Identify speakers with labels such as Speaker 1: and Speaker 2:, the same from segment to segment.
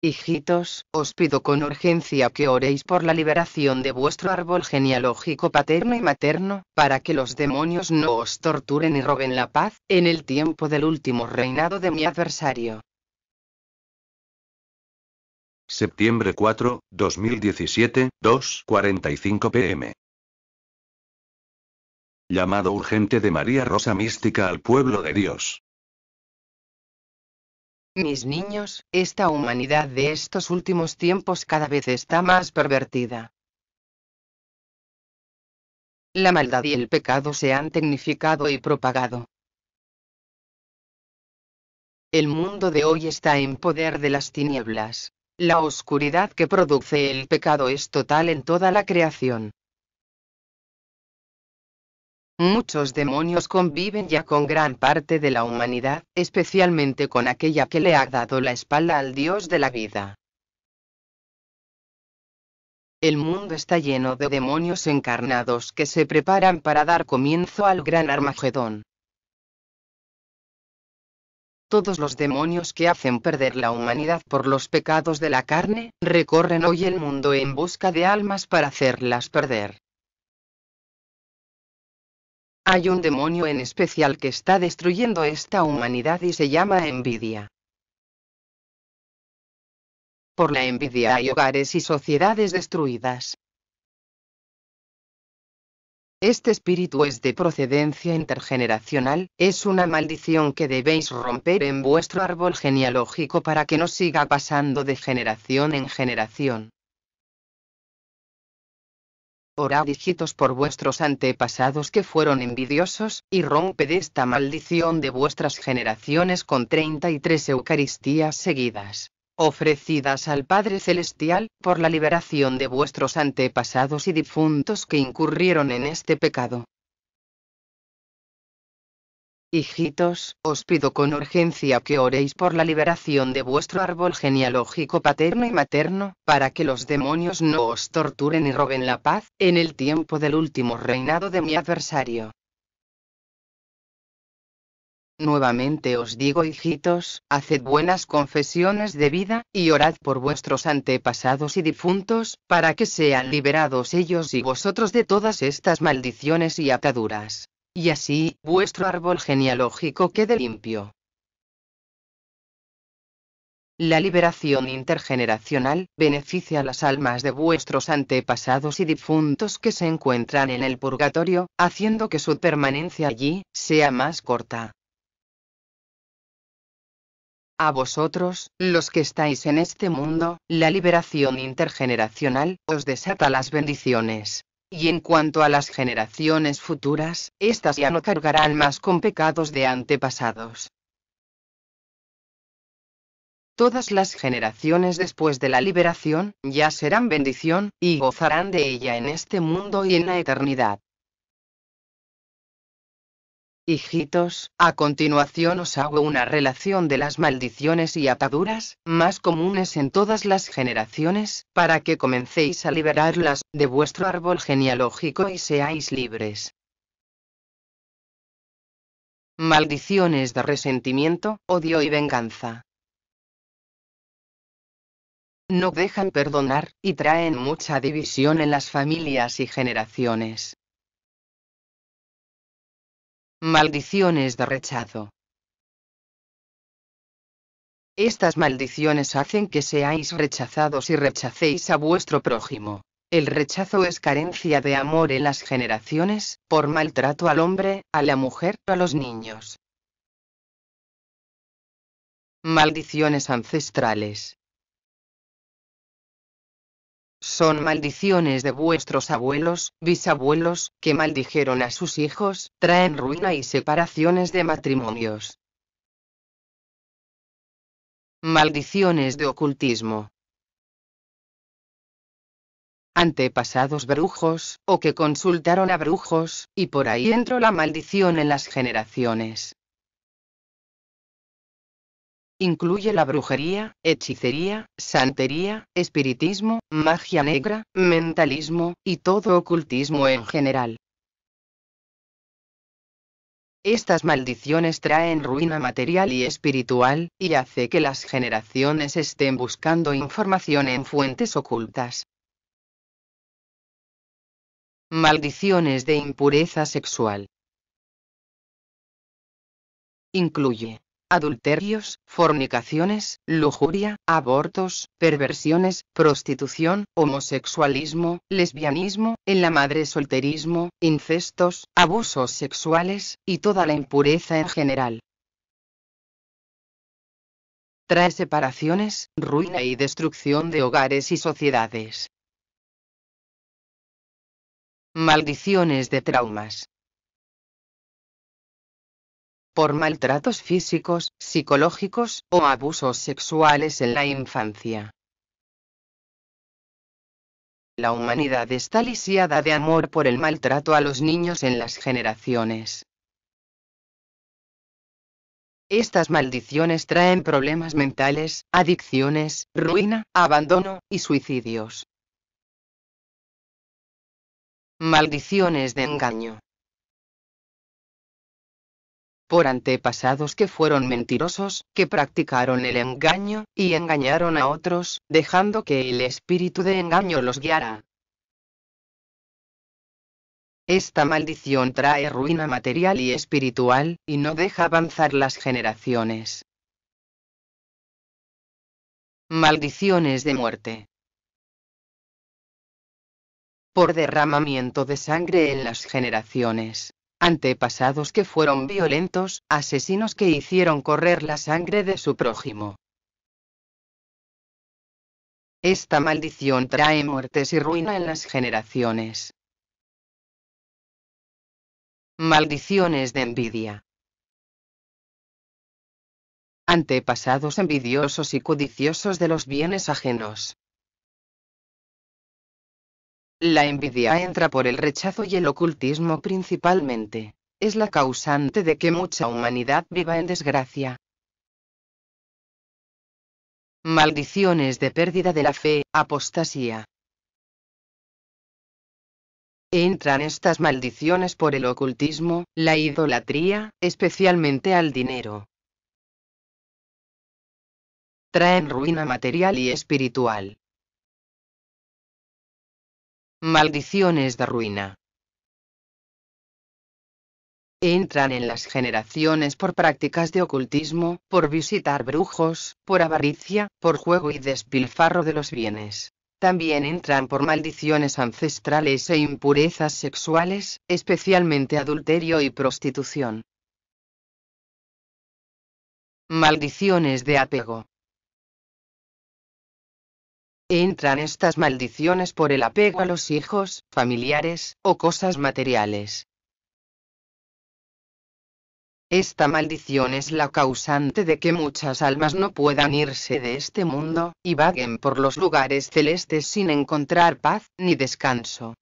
Speaker 1: Hijitos, os pido con urgencia que oréis por la liberación de vuestro árbol genealógico paterno y materno, para que los demonios no os torturen y roben la paz, en el tiempo del último reinado de mi adversario.
Speaker 2: Septiembre 4, 2017, 2.45 pm. Llamado urgente de María Rosa Mística al pueblo de Dios. Mis niños, esta humanidad
Speaker 1: de estos últimos tiempos cada vez está más pervertida. La maldad y el pecado se han tecnificado y propagado. El mundo de hoy está en poder de las tinieblas. La oscuridad que produce el pecado es total en toda la creación. Muchos demonios conviven ya con gran parte de la humanidad, especialmente con aquella que le ha dado la espalda al Dios de la vida. El mundo está lleno de demonios encarnados que se preparan para dar comienzo al gran Armagedón. Todos los demonios que hacen perder la humanidad por los pecados de la carne, recorren hoy el mundo en busca de almas para hacerlas perder. Hay un demonio en especial que está
Speaker 2: destruyendo esta humanidad y se llama envidia.
Speaker 1: Por la envidia hay hogares y sociedades destruidas. Este espíritu es de procedencia intergeneracional, es una maldición que debéis romper en vuestro árbol genealógico para que no siga pasando de generación en generación orad hijitos por vuestros antepasados que fueron envidiosos, y romped esta maldición de vuestras generaciones con tres Eucaristías seguidas ofrecidas al Padre Celestial, por la liberación de vuestros antepasados y difuntos que incurrieron en este pecado. Hijitos, os pido con urgencia que oréis por la liberación de vuestro árbol genealógico paterno y materno, para que los demonios no os torturen y roben la paz, en el tiempo del último reinado de mi adversario. Nuevamente os digo, hijitos, haced buenas confesiones de vida, y orad por vuestros antepasados y difuntos, para que sean liberados ellos y vosotros de todas estas maldiciones y ataduras y así vuestro árbol genealógico quede limpio. La liberación intergeneracional beneficia a las almas de vuestros antepasados y difuntos que se encuentran en el purgatorio, haciendo que su permanencia allí sea más corta. A vosotros, los que estáis en este mundo, la liberación intergeneracional os desata las bendiciones. Y en cuanto a las generaciones futuras, éstas ya no cargarán más con pecados de antepasados. Todas las generaciones después de la liberación, ya serán bendición, y gozarán de ella en este mundo y en la eternidad. Hijitos, a continuación os hago una relación de las maldiciones y ataduras más comunes en todas las generaciones, para que comencéis a liberarlas de vuestro árbol genealógico y seáis libres.
Speaker 2: Maldiciones
Speaker 1: de resentimiento, odio y venganza. No dejan perdonar, y traen mucha división en las familias y generaciones. Maldiciones de rechazo. Estas maldiciones hacen que seáis rechazados y rechacéis a vuestro prójimo. El rechazo es carencia de amor en las generaciones, por maltrato al hombre, a la mujer, a los niños. Maldiciones ancestrales. Son maldiciones de vuestros abuelos, bisabuelos, que maldijeron a sus hijos, traen ruina y separaciones de matrimonios. Maldiciones de ocultismo. Antepasados brujos, o que consultaron a brujos, y por ahí entró la maldición en las generaciones. Incluye la brujería, hechicería, santería, espiritismo, magia negra, mentalismo, y todo ocultismo en general. Estas maldiciones traen ruina material y espiritual, y hace que las generaciones estén buscando información en fuentes ocultas. Maldiciones de impureza sexual. Incluye adulterios, fornicaciones, lujuria, abortos, perversiones, prostitución, homosexualismo, lesbianismo, en la madre solterismo, incestos, abusos sexuales, y toda la impureza en general. Trae separaciones, ruina y
Speaker 2: destrucción de hogares y sociedades.
Speaker 1: Maldiciones de traumas por maltratos físicos, psicológicos o abusos sexuales en la infancia. La humanidad está lisiada de amor por el maltrato a los niños en las generaciones. Estas maldiciones traen problemas mentales, adicciones, ruina,
Speaker 2: abandono y suicidios.
Speaker 1: Maldiciones de engaño por antepasados que fueron mentirosos, que practicaron el engaño, y engañaron a otros, dejando que el espíritu de engaño los guiara. Esta maldición trae ruina material y espiritual, y no deja avanzar las generaciones. Maldiciones de muerte. Por derramamiento de sangre en las generaciones antepasados que fueron violentos, asesinos que hicieron correr la sangre de su prójimo. Esta maldición trae muertes y ruina en las generaciones.
Speaker 2: Maldiciones de envidia. Antepasados envidiosos y codiciosos de los bienes
Speaker 1: ajenos. La envidia entra por el rechazo y el ocultismo principalmente. Es la causante de que mucha humanidad viva en desgracia. Maldiciones de pérdida de la fe, apostasía. Entran estas maldiciones por el ocultismo, la idolatría, especialmente al dinero. Traen ruina material y
Speaker 2: espiritual. Maldiciones de ruina.
Speaker 1: Entran en las generaciones por prácticas de ocultismo, por visitar brujos, por avaricia, por juego y despilfarro de los bienes. También entran por maldiciones ancestrales e impurezas sexuales, especialmente adulterio y prostitución.
Speaker 2: Maldiciones de apego.
Speaker 1: Entran estas maldiciones por el apego a los hijos, familiares, o cosas materiales. Esta maldición es la causante de que muchas almas no puedan irse de este mundo, y vaguen por los lugares celestes sin encontrar paz, ni descanso.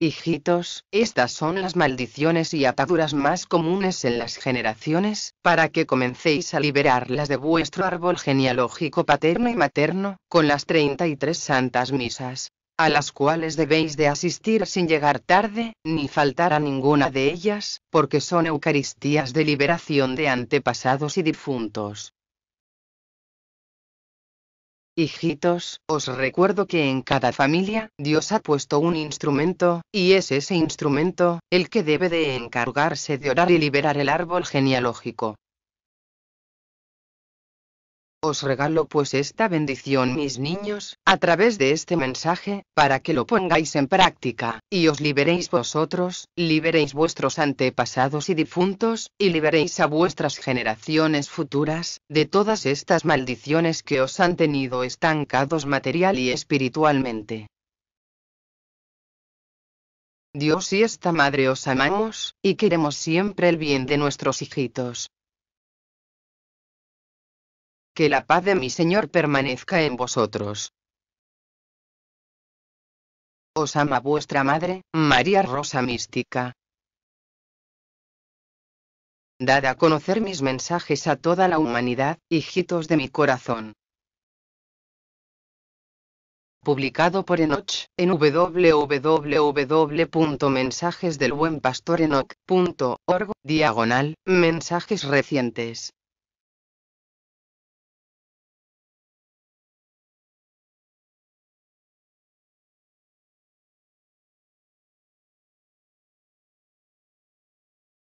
Speaker 1: Hijitos, estas son las maldiciones y ataduras más comunes en las generaciones, para que comencéis a liberarlas de vuestro árbol genealógico paterno y materno, con las y tres santas misas, a las cuales debéis de asistir sin llegar tarde, ni faltar a ninguna de ellas, porque son Eucaristías de liberación de antepasados y difuntos. Hijitos, os recuerdo que en cada familia, Dios ha puesto un instrumento, y es ese instrumento, el que debe de encargarse de orar y liberar el árbol genealógico. Os regalo pues esta bendición, mis niños, a través de este mensaje, para que lo pongáis en práctica, y os liberéis vosotros, liberéis vuestros antepasados y difuntos, y liberéis a vuestras generaciones futuras, de todas estas maldiciones que os han tenido estancados material y espiritualmente. Dios y esta madre os amamos, y queremos
Speaker 2: siempre el bien de nuestros hijitos que la paz de mi Señor permanezca en vosotros.
Speaker 1: Os ama vuestra madre, María Rosa Mística. Dad a conocer mis mensajes a toda la humanidad, hijitos de mi corazón. Publicado por Enoch, en www.mensajesdelbuenpastorenoch.org, diagonal, mensajes recientes.